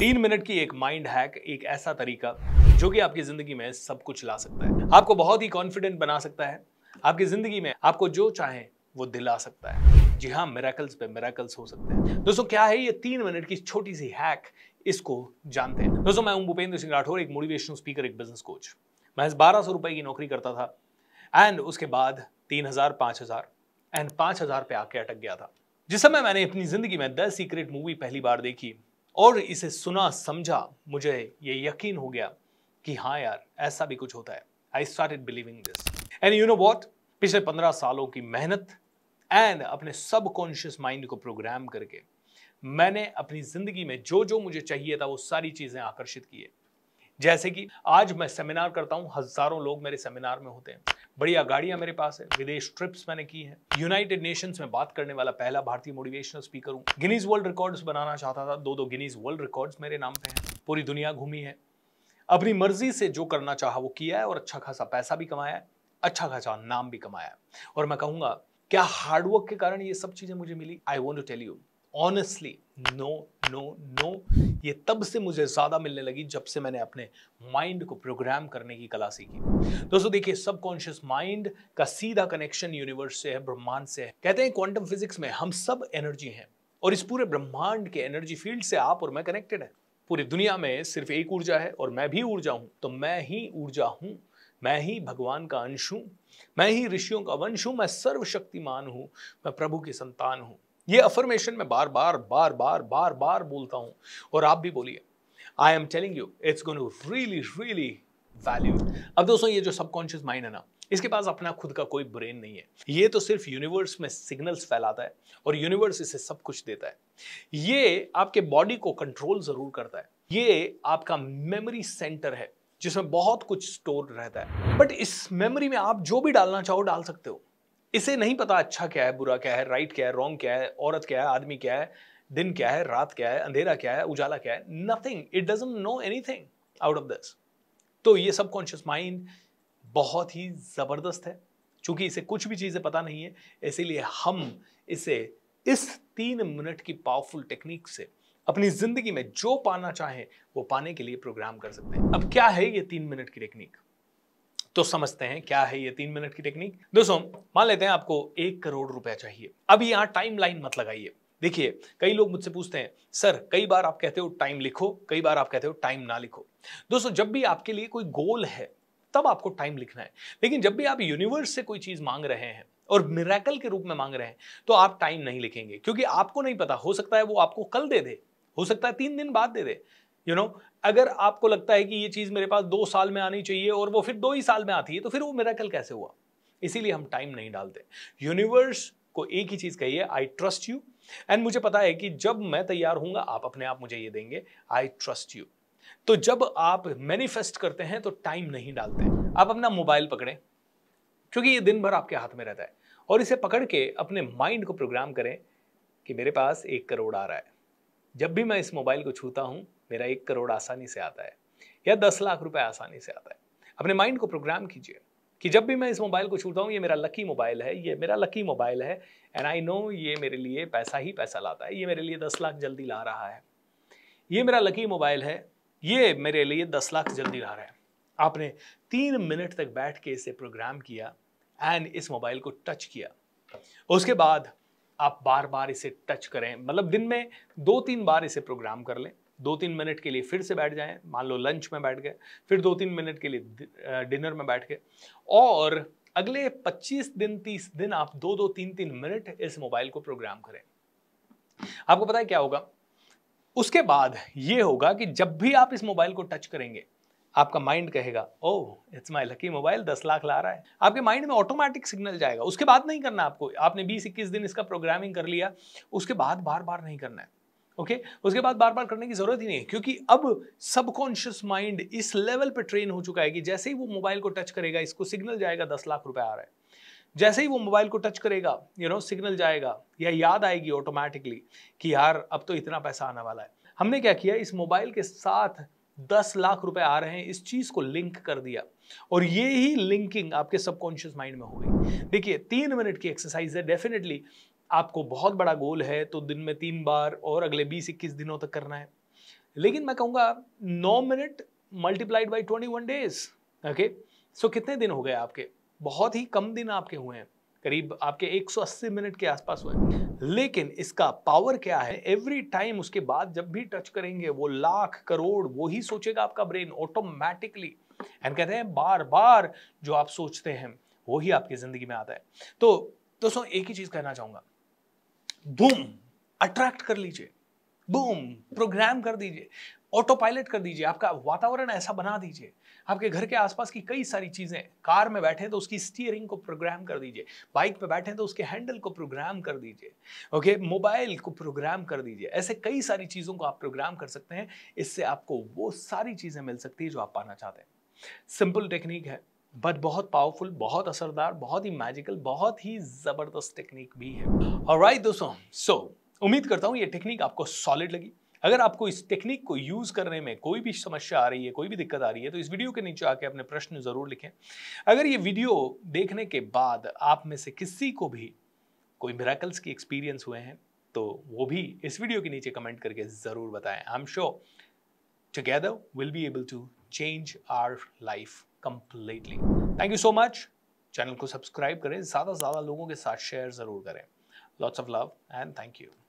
तीन मिनट की एक माइंड हैक एक ऐसा तरीका जो कि आपकी जिंदगी में सब कुछ ला सकता है आपको बहुत ही कॉन्फिडेंट बना सकता है आपकी जिंदगी में आपको जो चाहे वो दिला सकता है जी हाँ मेराकल्स पे मेराकल्स हो सकते हैं दोस्तों क्या है ये तीन मिनट की छोटी सी हैक इसको जानते हैं दोस्तों मैं हूं भूपेंद्र सिंह राठौर एक मोटिवेशनल स्पीकर एक बिजनेस कोच मैं बारह सौ रुपए की नौकरी करता था एंड उसके बाद तीन हजार पांच हजार एंड पांच हजार पे आके अटक गया था जिस समय मैंने अपनी जिंदगी में द सीक्रेट मूवी पहली बार देखी और इसे सुना समझा मुझे ये यकीन हो गया कि हाँ यार ऐसा भी कुछ होता है I start believing this and you know what पिछले पंद्रह सालों की मेहनत एंड अपने सब कॉन्शियस माइंड को प्रोग्राम करके मैंने अपनी ज़िंदगी में जो जो मुझे चाहिए था वो सारी चीज़ें आकर्षित की है जैसे कि आज मैं सेमिनार करता हूँ हजारों लोग मेरे सेमिनार में होते हैं बढ़िया गाड़ियां मेरे पास है विदेश ट्रिप्स मैंने की है यूनाइटेड नेशंस में बात करने वाला पहला भारतीय मोटिवेशनल स्पीकर हूँ गिनीज वर्ल्ड रिकॉर्ड्स बनाना चाहता था दो दो गिनीज वर्ल्ड रिकॉर्ड्स मेरे नाम पे हैं पूरी दुनिया घूमी है अपनी मर्जी से जो करना चाह वो किया है और अच्छा खासा पैसा भी कमाया है अच्छा खासा नाम भी कमाया है और मैं कहूंगा क्या हार्डवर्क के कारण ये सब चीज़ें मुझे मिली I want to tell you honestly no no no ये तब से मुझे ज़्यादा मिलने लगी जब से मैंने अपने माइंड को प्रोग्राम करने की कला सीखी दोस्तों देखिए सबकॉन्शियस माइंड का सीधा कनेक्शन यूनिवर्स से है ब्रह्मांड से है कहते हैं क्वांटम फिजिक्स में हम सब एनर्जी हैं और इस पूरे ब्रह्मांड के एनर्जी फील्ड से आप और मैं कनेक्टेड है पूरी दुनिया में सिर्फ एक ऊर्जा है और मैं भी ऊर्जा हूं तो मैं ही ऊर्जा हूं मैं ही भगवान का अंश हूं मैं ही ऋषियों का वंश हूं मैं सर्वशक्तिमान हूं मैं प्रभु की संतान हूं ये अफर्मेशन मैं बार बार बार बार बार बार बोलता हूँ और आप भी बोलिए I am telling you it's gone really really value अब दोस्तों ये जो सबकॉन्शियस माइंड है ना इसके पास अपना खुद का कोई ब्रेन नहीं है ये तो सिर्फ यूनिवर्स में सिग्नल्स फैलाता है और यूनिवर्स इसे सब कुछ देता है ये आपके बॉडी को कंट्रोल ज़रूर करता है ये आपका मेमोरी सेंटर है जिसमें बहुत कुछ स्टोर रहता है बट इस मेमोरी में आप जो भी डालना चाहो डाल सकते हो इसे नहीं पता अच्छा क्या है बुरा क्या है राइट क्या है रॉन्ग क्या है औरत क्या है आदमी क्या है दिन क्या है रात क्या है अंधेरा क्या है उजाला क्या है nothing it doesn't know anything out of this तो ये सबकॉन्शियस माइंड बहुत ही ज़बरदस्त है चूंकि इसे कुछ भी चीज़ें पता नहीं है इसीलिए हम इसे इस तीन मिनट की पावरफुल टेक्निक से अपनी ज़िंदगी में जो पाना चाहें वो पाने के लिए प्रोग्राम कर सकते हैं अब क्या है ये तीन मिनट की टेक्निक तो समझते हैं क्या है ये तीन मिनट की टेक्निक दोस्तों मान लेते हैं आपको एक करोड़ रुपया चाहिए अब यहाँ टाइम मत लगाइए देखिए कई लोग मुझसे पूछते हैं सर कई बार आप कहते हो टाइम लिखो कई बार आप कहते हो टाइम ना लिखो दोस्तों जब भी आपके लिए कोई गोल है तब आपको टाइम लिखना है लेकिन जब भी आप यूनिवर्स से कोई चीज़ मांग रहे हैं और मिराकल के रूप में मांग रहे हैं तो आप टाइम नहीं लिखेंगे क्योंकि आपको नहीं पता हो सकता है वो आपको कल दे दे हो सकता है तीन दिन बाद दे दे यू नो अगर आपको लगता है कि ये चीज़ मेरे पास दो साल में आनी चाहिए और वो फिर दो ही साल में आती है तो फिर वो मेरा कल कैसे हुआ इसीलिए हम टाइम नहीं डालते यूनिवर्स को एक ही चीज़ कहिए आई ट्रस्ट यू एंड मुझे पता है कि जब मैं तैयार हूँ आप अपने आप मुझे ये देंगे आई ट्रस्ट यू तो जब आप मैनिफेस्ट करते हैं तो टाइम नहीं डालते आप अपना मोबाइल पकड़ें क्योंकि ये दिन भर आपके हाथ में रहता है और इसे पकड़ के अपने माइंड को प्रोग्राम करें कि मेरे पास एक करोड़ आ रहा है जब भी मैं इस मोबाइल को छूता हूँ मेरा एक करोड़ आसानी से आता है या दस लाख रुपए आसानी से आता है अपने माइंड को प्रोग्राम कीजिए कि जब भी मैं इस मोबाइल को छूता हूँ ये मेरा लकी मोबाइल है ये मेरा लकी मोबाइल है एंड आई नो ये मेरे लिए पैसा ही पैसा लाता है ये मेरे लिए दस लाख जल्दी ला रहा है ये मेरा लकी मोबाइल है ये मेरे लिए दस लाख जल्दी ला रहा है आपने तीन मिनट तक बैठ के इसे प्रोग्राम किया एंड इस मोबाइल को टच किया उसके बाद आप बार बार इसे टच करें मतलब दिन में दो तीन बार इसे प्रोग्राम कर लें दो तीन मिनट के लिए फिर से बैठ जाएं मान लो लंच में बैठ गए फिर दो तीन मिनट के लिए डिनर में बैठ गए और अगले 25 दिन 30 दिन आप दो दो तीन तीन मिनट इस मोबाइल को प्रोग्राम करें आपको पता है क्या होगा उसके बाद ये होगा कि जब भी आप इस मोबाइल को टच करेंगे आपका माइंड कहेगा oh it's my lucky mobile दस लाख ला रहा है आपके माइंड में ऑटोमेटिक सिग्नल जाएगा उसके बाद नहीं करना आपको आपने बीस इक्कीस दिन इसका प्रोग्रामिंग कर लिया उसके बाद बार बार नहीं करना है ओके okay? उसके बाद बार बार करने की ज़रूरत ही नहीं है क्योंकि अब सबकॉन्शियस माइंड इस लेवल पर ट्रेन हो चुका है कि जैसे ही वो मोबाइल को टच करेगा इसको सिग्नल जाएगा दस लाख रुपए आ रहा है जैसे ही वो मोबाइल को टच करेगा यू नो सिग्नल जाएगा या याद आएगी ऑटोमेटिकली कि यार अब तो इतना पैसा आने वाला है हमने क्या किया इस मोबाइल के साथ दस लाख रुपए आ रहे हैं इस चीज़ को लिंक कर दिया और ये ही लिंकिंग आपके सबकॉन्शियस माइंड में हो गई देखिए तीन मिनट की एक्सरसाइज है डेफिनेटली आपको बहुत बड़ा गोल है तो दिन में तीन बार और अगले बीस इक्कीस दिनों तक करना है लेकिन मैं कहूँगा नौ minute multiplied by twenty one days okay so कितने दिन हो गए आपके बहुत ही कम दिन आपके हुए हैं करीब आपके 180 मिनट के आसपास हुए लेकिन इसका पावर क्या है एवरी टाइम उसके बाद जब भी टच करेंगे वो लाख करोड़ वो ही सोचेगा आपका ब्रेन ऑटोमेटिकली एंड कहते हैं बार बार जो आप सोचते हैं वो ही आपकी ज़िंदगी में आता है तो दोस्तों एक ही चीज़ कहना चाहूंगा बूम अट्रैक्ट कर लीजिए बूम प्रोग्राम कर दीजिए ऑटो पायलट कर दीजिए आपका वातावरण ऐसा बना दीजिए आपके घर के आसपास की कई सारी चीज़ें कार में बैठे तो उसकी स्टीयरिंग को प्रोग्राम कर दीजिए बाइक पे बैठे तो उसके हैंडल को प्रोग्राम कर दीजिए ओके मोबाइल को प्रोग्राम कर दीजिए ऐसे कई सारी चीज़ों को आप प्रोग्राम कर सकते हैं इससे आपको वो सारी चीज़ें मिल सकती है जो आप पाना चाहते हैं सिंपल टेक्निक है बट बहुत पावरफुल बहुत असरदार बहुत ही मैजिकल बहुत ही ज़बरदस्त टेक्निक भी है और राइट दोस्तों सो उम्मीद करता हूँ ये टेक्निक आपको सॉलिड लगी अगर आपको इस टेक्निक को यूज़ करने में कोई भी समस्या आ रही है कोई भी दिक्कत आ रही है तो इस वीडियो के नीचे आके अपने प्रश्न ज़रूर लिखें अगर ये वीडियो देखने के बाद आप में से किसी को भी कोई मेराकल्स की एक्सपीरियंस हुए हैं तो वो भी इस वीडियो के नीचे कमेंट करके ज़रूर बताएं I am sure together will be able to change our life completely thank you so much channel को सब्सक्राइब करें ज़्यादा से ज़्यादा लोगों के साथ शेयर ज़रूर करें lots of love and thank you